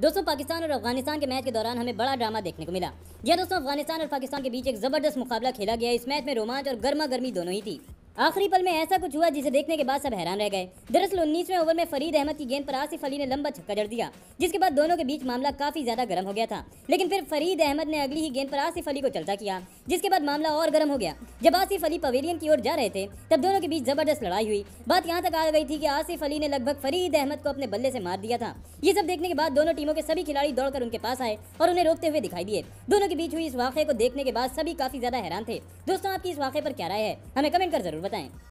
दोस्तों पाकिस्तान और अफगानिस्तान के मैच के दौरान हमें बड़ा ड्रामा देखने को मिला यह दोस्तों अफगानिस्तान और पाकिस्तान के बीच एक जबरदस्त मुकाबला खेला गया इस मैच में रोमांच और गर्मा गर्मी दोनों ही थी आखिरी पल में ऐसा कुछ हुआ जिसे देखने के बाद सब हैरान रह गए दरअसल उन्नीसवे ओवर में फरीद अहमद की गेंद पर आसिफ अली ने लंबा छक्का जड़ दिया जिसके बाद दोनों के बीच मामला काफी ज्यादा गर्म हो गया था लेकिन फिर फरीद अहमद ने अगली ही गेंद पर आसिफ अली को चलता किया जिसके बाद मामला और गर्म हो गया जब आसिफ अली पवेलियन की ओर जा रहे थे तब दोनों के बीच जबरदस्त लड़ाई हुई बात यहाँ तक आ गई थी की आसिफ अली ने लगभग फरीद अहमद को अपने बल्ले से मार दिया था ये सब देखने के बाद दोनों टीमों के सभी खिलाड़ी दौड़कर उनके पास आए और उन्हें रोकते हुए दिखाई दिए दोनों के बीच हुई इस वाक़े को देखने के बाद सभी काफी ज्यादा हैरान थे दोस्तों आपकी इस वाक़े पर क्या राय है हमें कमेंट कर जरूर बताएं